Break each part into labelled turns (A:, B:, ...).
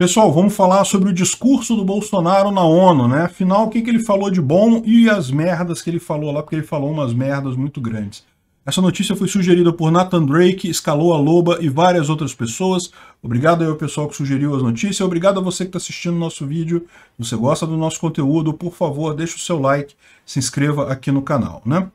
A: Pessoal, vamos falar sobre o discurso do Bolsonaro na ONU, né? Afinal, o que, que ele falou de bom e as merdas que ele falou lá, porque ele falou umas merdas muito grandes. Essa notícia foi sugerida por Nathan Drake, Escalou a Loba e várias outras pessoas. Obrigado aí ao pessoal que sugeriu as notícias. Obrigado a você que está assistindo o nosso vídeo. Se você gosta do nosso conteúdo, por favor, deixe o seu like, se inscreva aqui no canal, né?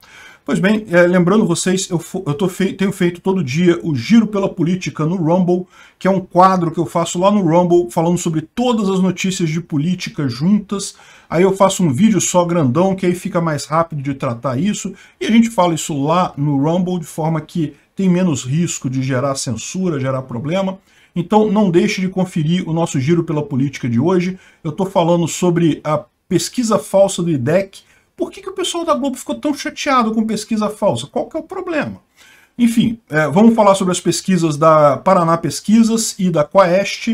A: Pois bem, é, lembrando vocês, eu, eu tô fei tenho feito todo dia o Giro pela Política no Rumble, que é um quadro que eu faço lá no Rumble, falando sobre todas as notícias de política juntas. Aí eu faço um vídeo só grandão, que aí fica mais rápido de tratar isso. E a gente fala isso lá no Rumble, de forma que tem menos risco de gerar censura, gerar problema. Então não deixe de conferir o nosso Giro pela Política de hoje. Eu estou falando sobre a pesquisa falsa do IDEC, por que, que o pessoal da Globo ficou tão chateado com pesquisa falsa? Qual que é o problema? Enfim, é, vamos falar sobre as pesquisas da Paraná Pesquisas e da Quaest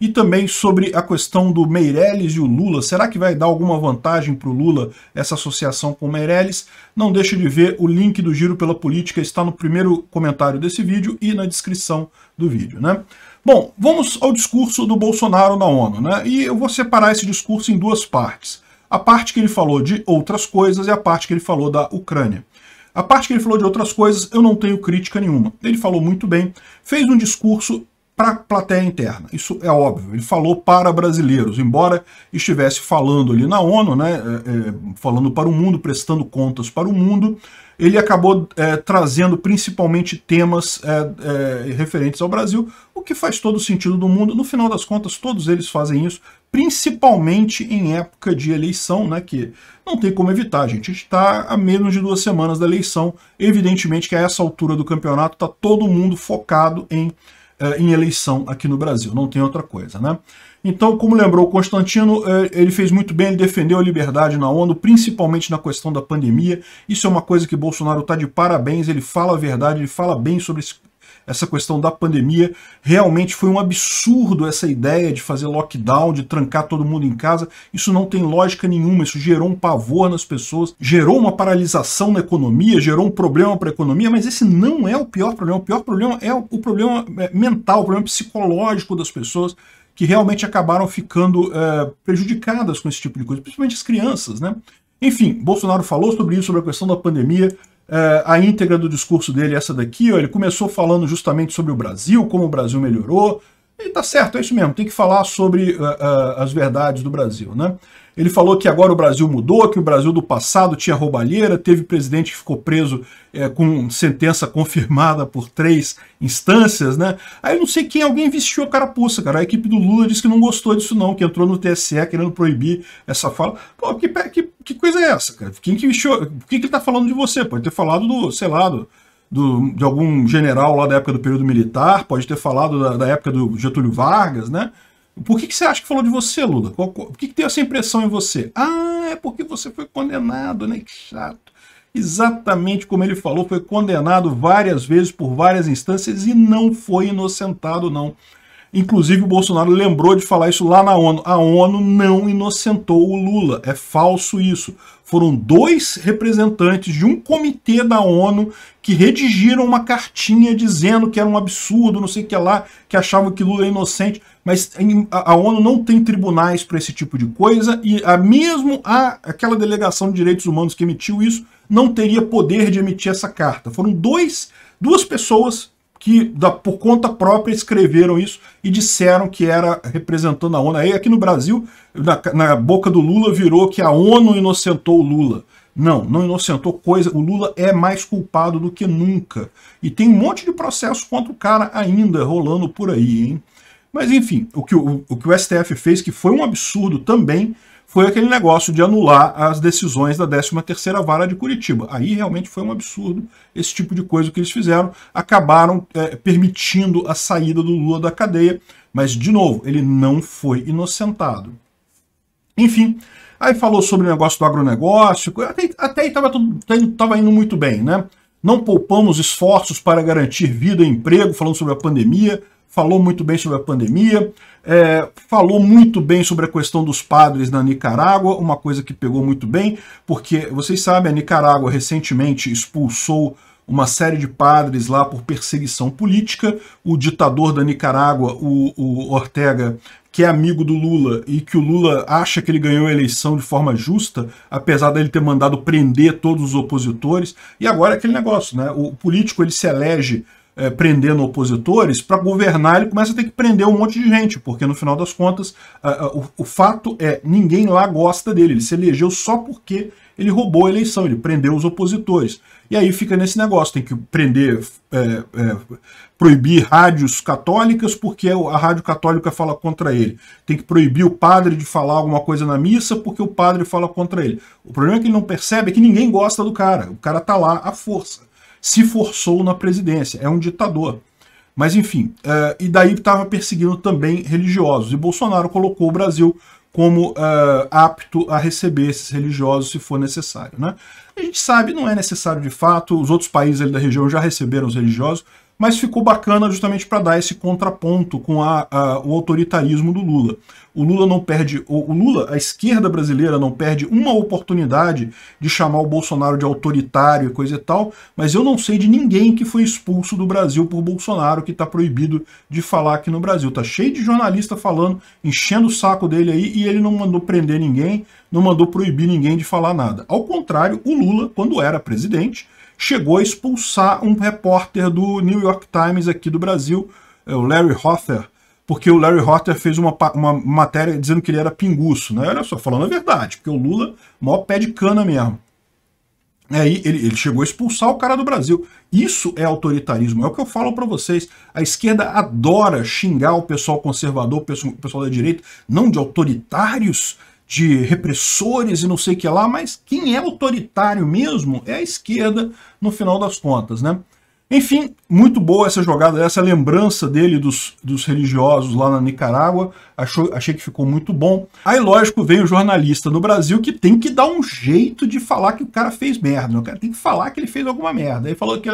A: e também sobre a questão do Meirelles e o Lula. Será que vai dar alguma vantagem para o Lula essa associação com o Meirelles? Não deixe de ver o link do Giro pela Política, está no primeiro comentário desse vídeo e na descrição do vídeo. Né? Bom, vamos ao discurso do Bolsonaro na ONU. Né? E eu vou separar esse discurso em duas partes a parte que ele falou de outras coisas e a parte que ele falou da Ucrânia. A parte que ele falou de outras coisas, eu não tenho crítica nenhuma. Ele falou muito bem, fez um discurso para a plateia interna. Isso é óbvio. Ele falou para brasileiros, embora estivesse falando ali na ONU, né, é, é falando para o mundo, prestando contas para o mundo, ele acabou é, trazendo principalmente temas é, é, referentes ao Brasil, o que faz todo o sentido do mundo. No final das contas, todos eles fazem isso principalmente em época de eleição, né, que não tem como evitar, gente. A gente está a menos de duas semanas da eleição. Evidentemente que a essa altura do campeonato está todo mundo focado em, eh, em eleição aqui no Brasil, não tem outra coisa, né? Então, como lembrou o Constantino, eh, ele fez muito bem, ele defendeu a liberdade na ONU, principalmente na questão da pandemia. Isso é uma coisa que Bolsonaro está de parabéns, ele fala a verdade, ele fala bem sobre esse essa questão da pandemia. Realmente foi um absurdo essa ideia de fazer lockdown, de trancar todo mundo em casa. Isso não tem lógica nenhuma, isso gerou um pavor nas pessoas, gerou uma paralisação na economia, gerou um problema para a economia, mas esse não é o pior problema. O pior problema é o problema é, mental, o problema psicológico das pessoas que realmente acabaram ficando é, prejudicadas com esse tipo de coisa, principalmente as crianças, né? Enfim, Bolsonaro falou sobre isso, sobre a questão da pandemia, é, a íntegra do discurso dele é essa daqui, ó, ele começou falando justamente sobre o Brasil, como o Brasil melhorou, e tá certo, é isso mesmo, tem que falar sobre uh, uh, as verdades do Brasil, né? Ele falou que agora o Brasil mudou, que o Brasil do passado tinha roubalheira, teve presidente que ficou preso é, com sentença confirmada por três instâncias, né? Aí não sei quem, alguém vestiu a carapuça, cara. A equipe do Lula disse que não gostou disso não, que entrou no TSE querendo proibir essa fala. Pô, que, que, que coisa é essa, cara? Quem que vestiu... O que, que ele tá falando de você? Pode ter falado do, sei lá, do, do, de algum general lá da época do período militar, pode ter falado da, da época do Getúlio Vargas, né? Por que, que você acha que falou de você, Lula? Por que, que essa impressão em você? Ah, é porque você foi condenado, né? Que chato. Exatamente como ele falou, foi condenado várias vezes por várias instâncias e não foi inocentado, não. Inclusive, o Bolsonaro lembrou de falar isso lá na ONU. A ONU não inocentou o Lula. É falso isso. Foram dois representantes de um comitê da ONU que redigiram uma cartinha dizendo que era um absurdo, não sei o que lá, que achavam que Lula é inocente. Mas a ONU não tem tribunais para esse tipo de coisa e a mesmo a, aquela delegação de direitos humanos que emitiu isso não teria poder de emitir essa carta. Foram dois, duas pessoas que, da, por conta própria, escreveram isso e disseram que era representando a ONU. Aí aqui no Brasil, na, na boca do Lula, virou que a ONU inocentou o Lula. Não, não inocentou coisa. O Lula é mais culpado do que nunca. E tem um monte de processo contra o cara ainda rolando por aí, hein? Mas enfim, o que o, o que o STF fez, que foi um absurdo também, foi aquele negócio de anular as decisões da 13ª Vara de Curitiba. Aí realmente foi um absurdo esse tipo de coisa que eles fizeram. Acabaram é, permitindo a saída do Lula da cadeia, mas, de novo, ele não foi inocentado. Enfim, aí falou sobre o negócio do agronegócio, até, até aí estava indo muito bem, né? Não poupamos esforços para garantir vida e emprego, falando sobre a pandemia, falou muito bem sobre a pandemia, é, falou muito bem sobre a questão dos padres na Nicarágua, uma coisa que pegou muito bem, porque vocês sabem, a Nicarágua recentemente expulsou uma série de padres lá por perseguição política. O ditador da Nicarágua, o, o Ortega, que é amigo do Lula e que o Lula acha que ele ganhou a eleição de forma justa, apesar dele ter mandado prender todos os opositores. E agora é aquele negócio, né? O político ele se elege é, prendendo opositores, para governar ele começa a ter que prender um monte de gente, porque no final das contas a, a, o, o, fato é ninguém lá gosta dele, ele se elegeu só porque ele roubou a eleição, ele prendeu os opositores. E aí fica nesse negócio, tem que prender, é, é, proibir rádios católicas porque a rádio católica fala contra ele. Tem que proibir o padre de falar alguma coisa na missa porque o padre fala contra ele. O problema é que ele não percebe é que ninguém gosta do cara, o cara tá lá à força se forçou na presidência, é um ditador. Mas enfim, é, e daí estava perseguindo também religiosos. E Bolsonaro colocou o Brasil como é, apto a receber esses religiosos se for necessário. Né? A gente sabe, não é necessário de fato, os outros países da região já receberam os religiosos, mas ficou bacana justamente para dar esse contraponto com a, a, o autoritarismo do Lula. O Lula não perde, o Lula, a esquerda brasileira não perde uma oportunidade de chamar o Bolsonaro de autoritário e coisa e tal, mas eu não sei de ninguém que foi expulso do Brasil por Bolsonaro, que está proibido de falar aqui no Brasil. Tá cheio de jornalista falando, enchendo o saco dele aí, e ele não mandou prender ninguém, não mandou proibir ninguém de falar nada. Ao contrário, o Lula, quando era presidente, chegou a expulsar um repórter do New York Times aqui do Brasil, é o Larry Hoffer porque o Larry Horter fez uma, uma matéria dizendo que ele era pinguço, né? Olha só, falando a verdade, porque o Lula, maior pé de cana mesmo. Aí é, ele, ele chegou a expulsar o cara do Brasil. Isso é autoritarismo, é o que eu falo para vocês. A esquerda adora xingar o pessoal conservador, o pessoal da direita, não de autoritários, de repressores e não sei o que lá, mas quem é autoritário mesmo é a esquerda, no final das contas, né? Enfim, muito boa essa jogada, essa lembrança dele dos, dos religiosos lá na Nicarágua. Achou, achei que ficou muito bom. Aí, lógico, veio o jornalista no Brasil que tem que dar um jeito de falar que o cara fez merda. O cara tem que falar que ele fez alguma merda. Ele falou que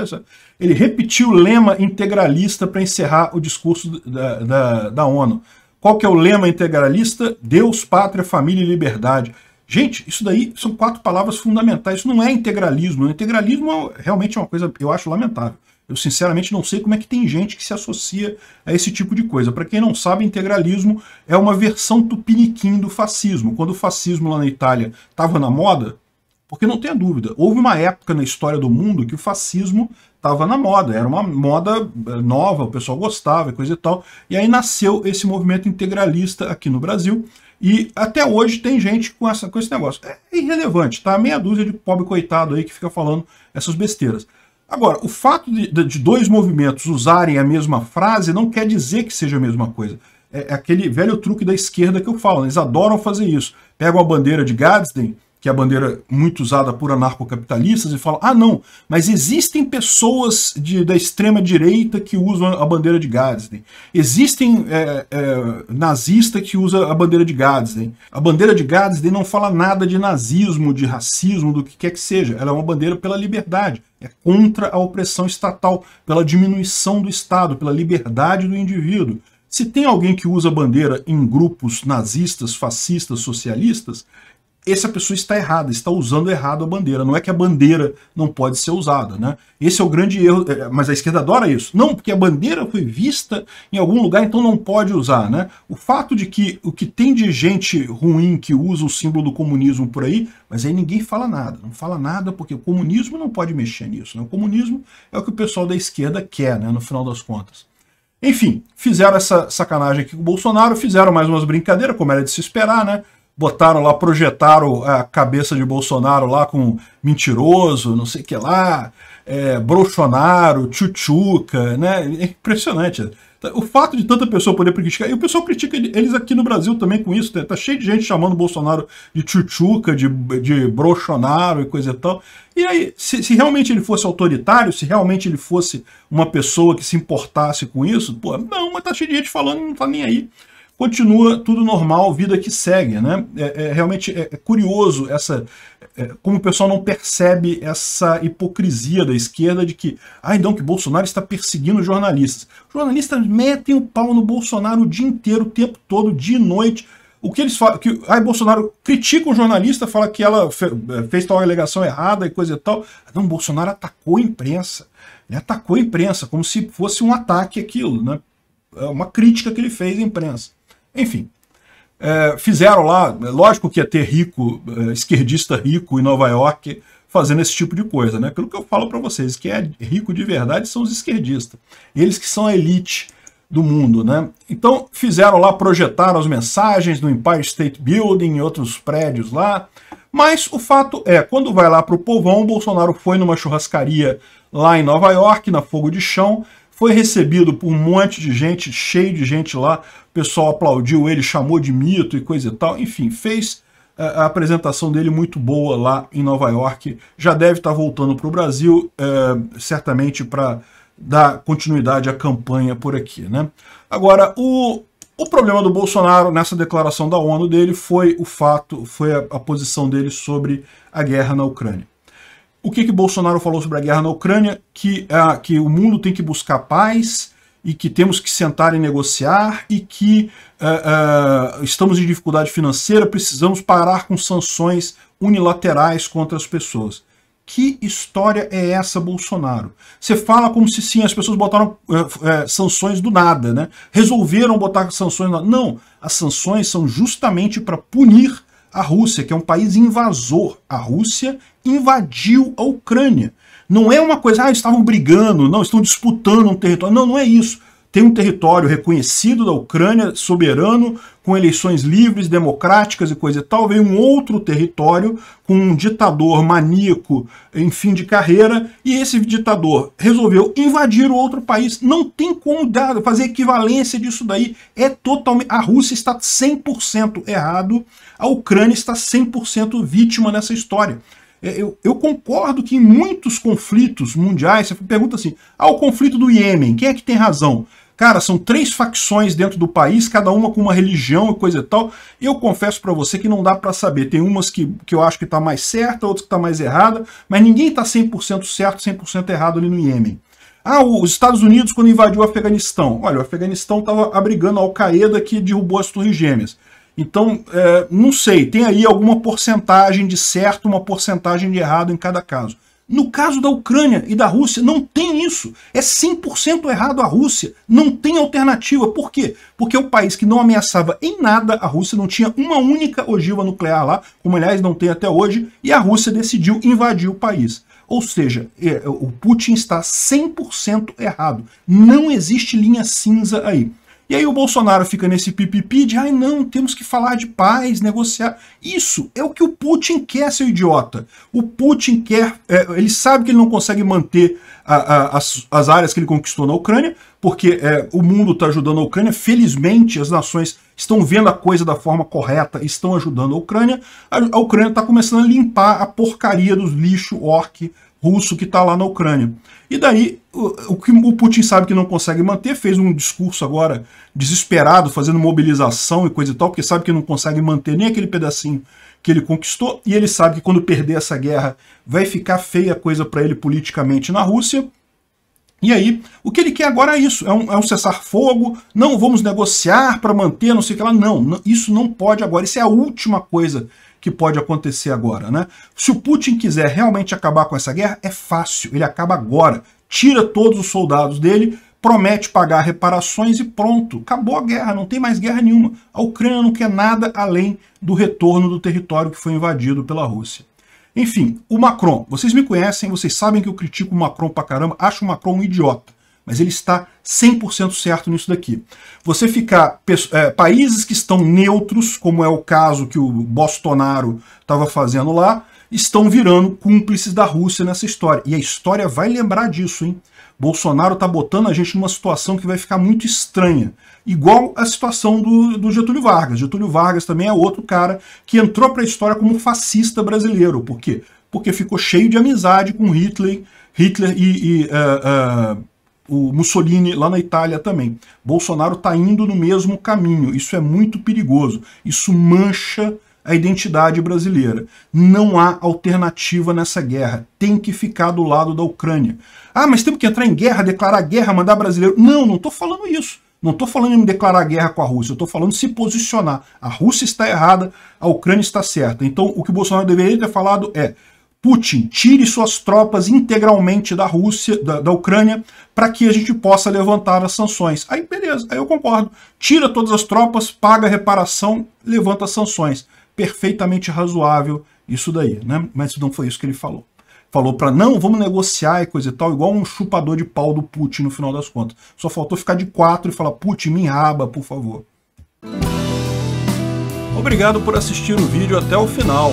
A: ele repetiu o lema integralista para encerrar o discurso da, da, da ONU. Qual que é o lema integralista? Deus, pátria, família e liberdade. Gente, isso daí são quatro palavras fundamentais. Isso não é integralismo. Né? integralismo é realmente é uma coisa, eu acho, lamentável. Eu sinceramente não sei como é que tem gente que se associa a esse tipo de coisa. Para quem não sabe, integralismo é uma versão tupiniquim do fascismo. Quando o fascismo lá na Itália estava na moda, porque não tenha dúvida, houve uma época na história do mundo que o fascismo estava na moda, era uma moda eh, nova, o pessoal gostava e coisa e tal, e aí nasceu esse movimento integralista aqui no Brasil, e até hoje tem gente com, essa, com esse negócio. É irrelevante, tá? Meia dúzia de pobre coitado aí que fica falando essas besteiras. Agora, o fato de, de dois movimentos usarem a mesma frase não quer dizer que seja a mesma coisa é, é aquele velho truque da esquerda que eu falo, né? eles adoram fazer isso. Pegam a bandeira de Gadsden que é a bandeira muito usada por anarcocapitalistas, e fala: ah, não, mas existem pessoas de, da extrema-direita que usam a bandeira de Gadsden. Existem é, é, nazista que usa a bandeira de Gadsden. A bandeira de Gadsden não fala nada de nazismo, de racismo, do que quer que seja. Ela é uma bandeira pela liberdade, é contra a opressão estatal, pela diminuição do Estado, pela liberdade do indivíduo. Se tem alguém que usa bandeira em grupos nazistas, fascistas, socialistas, essa pessoa está errada, está usando errado a bandeira. Não é que a bandeira não pode ser usada, né? Esse é o grande erro, é, é, mas a esquerda adora isso. Não, porque a bandeira foi vista em algum lugar, então não pode usar, né? O fato de que o que tem de gente ruim que usa o símbolo do comunismo por aí, mas aí ninguém fala nada, não fala nada porque o comunismo não pode mexer nisso, né? O comunismo é o que o pessoal da esquerda quer, né, no final das contas. Enfim, fizeram essa sacanagem aqui com o Bolsonaro, fizeram mais umas brincadeiras, como era de se esperar, né? botaram lá, projetaram é, a cabeça de Bolsonaro lá com mentiroso, não sei o que lá, é, Bolsonaro, chuchuca né? É impressionante. O fato de tanta pessoa poder criticar, e o pessoal critica eles aqui no Brasil também com isso, né? tá cheio de gente chamando Bolsonaro de chuchuca de, de brochonaro e coisa e tal. E aí, se, se, realmente ele fosse autoritário, se realmente ele fosse uma pessoa que se importasse com isso, pô, não, mas tá cheio de gente falando, não tá nem aí continua tudo normal, vida que segue. Né? É, é realmente é, é, curioso essa, é, como o pessoal não percebe essa hipocrisia da esquerda de que, ah, então que Bolsonaro está perseguindo jornalistas. Jornalistas metem o pau no Bolsonaro o dia inteiro, o tempo todo, dia e noite. O que eles falam, que aí Bolsonaro critica o jornalista, fala que ela fe, é, fez tal alegação errada e coisa e tal. Não, Bolsonaro atacou a imprensa. Ele né? atacou a imprensa, como se fosse um ataque aquilo, né? É uma crítica que ele fez à imprensa. Enfim, é, fizeram lá, é, lógico que ia é ter rico, é, esquerdista rico em Nova York fazendo esse tipo de coisa, né? Pelo que eu falo para vocês, que é rico de verdade são os esquerdistas, eles que são a elite do mundo, né? Então fizeram lá, projetaram as mensagens no Empire State Building e outros prédios lá, mas o fato é, quando vai lá para o povão, Bolsonaro foi numa churrascaria lá em Nova York, na Fogo de Chão, foi recebido por um monte de gente, cheio de gente lá. O pessoal aplaudiu ele, chamou de mito e coisa e tal. Enfim, fez é, a apresentação dele muito boa lá em Nova York. Já deve estar voltando para o Brasil, é, certamente para dar continuidade à campanha por aqui. Né? Agora, o, o problema do Bolsonaro nessa declaração da ONU dele foi o fato, foi a, a posição dele sobre a guerra na Ucrânia o que, que Bolsonaro falou sobre a guerra na Ucrânia, que, é, que o mundo tem que buscar paz e que temos que sentar e negociar e que é, é, estamos em dificuldade financeira, precisamos parar com sanções unilaterais contra as pessoas. Que história é essa, Bolsonaro? Você fala como se sim, as pessoas botaram é, é, sanções do nada, né? Resolveram botar sanções. Não, as sanções são justamente para punir a Rússia, que é um país invasor. A Rússia invadiu a Ucrânia. Não é uma coisa, ah, estavam brigando, não, estão disputando um território. Não, não é isso tem um território reconhecido da Ucrânia, soberano, com eleições livres, democráticas e coisa e tal, veio um outro território com um ditador maníaco em fim de carreira, e esse ditador resolveu invadir o outro país. Não tem como dar, fazer equivalência disso daí. É totalmente. A Rússia está 100% errado, a Ucrânia está 100% vítima nessa história. É, eu, eu, concordo que em muitos conflitos mundiais, você pergunta assim, ah, o conflito do Iêmen, quem é que tem razão? Cara, são três facções dentro do país, cada uma com uma religião e coisa e tal. Eu confesso para você que não dá para saber. Tem umas que, que eu acho que está mais certa, outras que está mais errada, mas ninguém está 100% certo, 100% errado ali no Iêmen. Ah, os Estados Unidos quando invadiu o Afeganistão. Olha, o Afeganistão estava abrigando a Al-Qaeda que derrubou as Torres Gêmeas. Então, é, não sei, tem aí alguma porcentagem de certo, uma porcentagem de errado em cada caso. No caso da Ucrânia e da Rússia, não tem isso. É 100% errado a Rússia. Não tem alternativa. Por quê? Porque é o um país que não ameaçava em nada a Rússia, não tinha uma única ogiva nuclear lá, como aliás não tem até hoje, e a Rússia decidiu invadir o país. Ou seja, é, o Putin está 100% errado. Não existe linha cinza aí. E aí o Bolsonaro fica nesse pipipi de, ai não, temos que falar de paz, negociar. Isso é o que o Putin quer, seu idiota. O Putin quer, é, ele sabe que ele não consegue manter a, a, as, as, áreas que ele conquistou na Ucrânia, porque é, o mundo está ajudando a Ucrânia. Felizmente, as nações estão vendo a coisa da forma correta, estão ajudando a Ucrânia. A, a Ucrânia está começando a limpar a porcaria dos lixo orc russo que está lá na Ucrânia. E daí, o, o que o Putin sabe que não consegue manter, fez um discurso agora desesperado, fazendo mobilização e coisa e tal, porque sabe que não consegue manter nem aquele pedacinho que ele conquistou, e ele sabe que quando perder essa guerra vai ficar feia a coisa para ele politicamente na Rússia. E aí, o que ele quer agora é isso, é um, é um cessar-fogo, não vamos negociar para manter, não sei o que lá. Não, não, isso não pode agora, isso é a última coisa que pode acontecer agora, né? Se o Putin quiser realmente acabar com essa guerra, é fácil, ele acaba agora. Tira todos os soldados dele, promete pagar reparações e pronto, acabou a guerra, não tem mais guerra nenhuma. A Ucrânia não quer nada além do retorno do território que foi invadido pela Rússia. Enfim, o Macron, vocês me conhecem, vocês sabem que eu critico o Macron pra caramba, acho o Macron um idiota mas ele está 100% certo nisso daqui. Você ficar. É, países que estão neutros, como é o caso que o Bolsonaro estava fazendo lá, estão virando cúmplices da Rússia nessa história. E a história vai lembrar disso, hein? Bolsonaro está botando a gente numa situação que vai ficar muito estranha. Igual a situação do, do Getúlio Vargas. Getúlio Vargas também é outro cara que entrou para a história como um fascista brasileiro. Por quê? Porque ficou cheio de amizade com Hitler, Hitler e, e uh, uh, o Mussolini lá na Itália também. Bolsonaro está indo no mesmo caminho. Isso é muito perigoso. Isso mancha a identidade brasileira. Não há alternativa nessa guerra. Tem que ficar do lado da Ucrânia. Ah, mas temos que entrar em guerra, declarar guerra, mandar brasileiro. Não, não estou falando isso. Não estou falando em declarar guerra com a Rússia, eu estou falando se posicionar. A Rússia está errada, a Ucrânia está certa. Então, o que o Bolsonaro deveria ter falado é: Putin tire suas tropas integralmente da Rússia, da, da Ucrânia, para que a gente possa levantar as sanções. Aí beleza, aí eu concordo. Tira todas as tropas, paga a reparação, levanta as sanções. Perfeitamente razoável isso daí, né? Mas não foi isso que ele falou. Falou para não, vamos negociar e coisa e tal, igual um chupador de pau do Putin no final das contas. Só faltou ficar de quatro e falar, Putin, me raba, por favor. Obrigado por assistir o vídeo até o final.